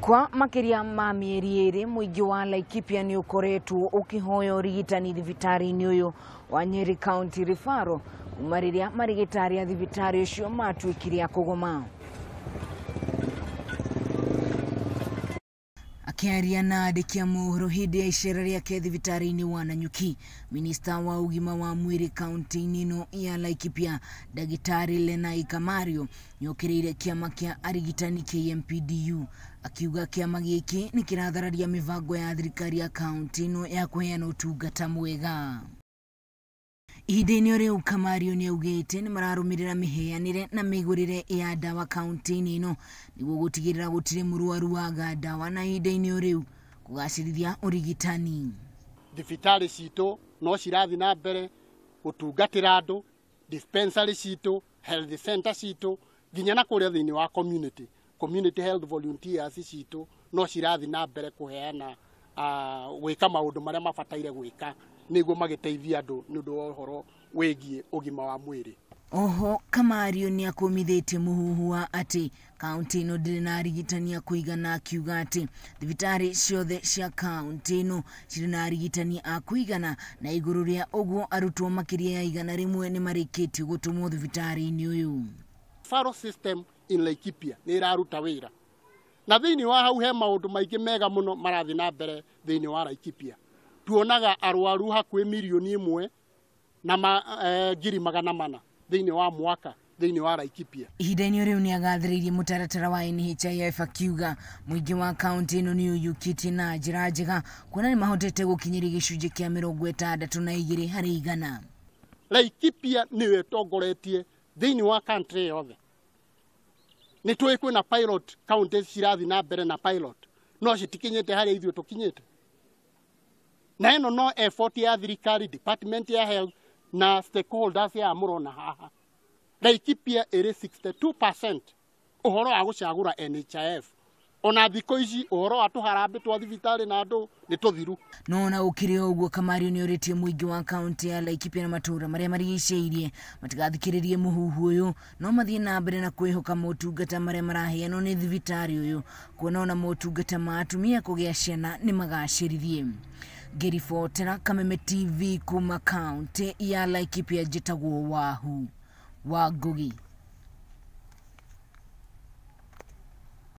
Kwa makiria ma mieri iri muingi wa Laikipia ni ukoretwo ukihoya urigitani thibitari-ini uyu wa Nyeri County rifaro uma riria marigitari a thibitari ucio matuikire a kugoma kiaria na andĩki a mohoro hĩndĩ ya icera rĩake thibitarĩ-inĩ wa Nanyuki, minista wa ugima wa mwiri kaunti-inĩ ĩno ya Laikipia, ndagĩtarĩ Lenai Kamario, nĩokĩrĩire kĩama kĩa arigitani KMPDU akiuga kĩama gĩkĩ nĩ kĩrathararia mĩbango ya thirikari ya kaunti ĩno ya kũheana ũtungata mwega ihinda-inĩ o rĩu kamario nĩ augĩte nĩ mararũmĩrĩra mĩheanĩre na mĩgũrĩre ya ndawa kaunti-inĩ ĩno nĩguo gũtigĩrĩra gũtirĩ mũrwaru waga ndawa na ihinda-inĩ o rĩu kũgacĩrithia ũrigitani thibitarĩ citũ no cirathiĩ na mbere gũtungatĩra andũ dispensary citũ health center citũ nginya na kũrĩa thĩinĩ wa community community health volunteers citũ no cirathiĩ na mbere kũheana ah, gwĩka maũndũ marĩa mabataire gwĩka niguo magiteithia andu ni undu wa uhoro wigie ugima wa mwiri oho kamario nä akåmithä muhuhu wa atä kauntä ä ndä na arigitani a kå akiuga atä thibitarä ciothe cia kauntä ä cirä na arigitani a na igå rä a å guo arutwo makä ya igana rä mwe nä marä kä tie gå tå mwo thibitarä-inä å laikipia ni raruta ra na thä wa hau he maå ndå maingä mega muno marathi na mbere thä wa laikipia tuonaga arwaru hakuhĩ milioni imwe na ma, eh, ngiri magana mana thĩinĩ wa mwaka thĩinĩ wa Laikipia. Ihinda-inĩ rĩu nĩ agathĩrĩirie mutaratara wa NHIF akiuga mũingĩ wa kaunti ĩno ni ũiyũkĩtie na njĩra njega kuona nĩ mahotete gukinyiri gĩcunjĩ kia mirongo ĩtandatũ na igĩrĩ hari igana. Laikipia nĩyo ĩtongoretie thĩinĩ wa country yothe nĩ tũĩ na pilot counties cirathiĩ na mbere na pilot no citikinyĩte harĩa ithuĩ tũkinyĩte na ĩno no effort ya thirikari department ya health na stakeholders ya murona haha Laikipia ĩrĩ 62% ũhoro wa gũcagũra NHIF ona thikå ici å wa tå twa thibitarä na andå nä tå no ona gå kä å guo kamario nä å rä wa kauntä ya laikipia na matå ra marä a marigicä irie matigathikä no mathiä na mbere na kwä hoka motungata marä a maraheanwo nä thibitarä å kuona ona motungata ma atumia kå gä ciana nä magacä ngĩribotera kameme tv kuma kaunti ya laikipia njĩtagwo wahu wa ngũgi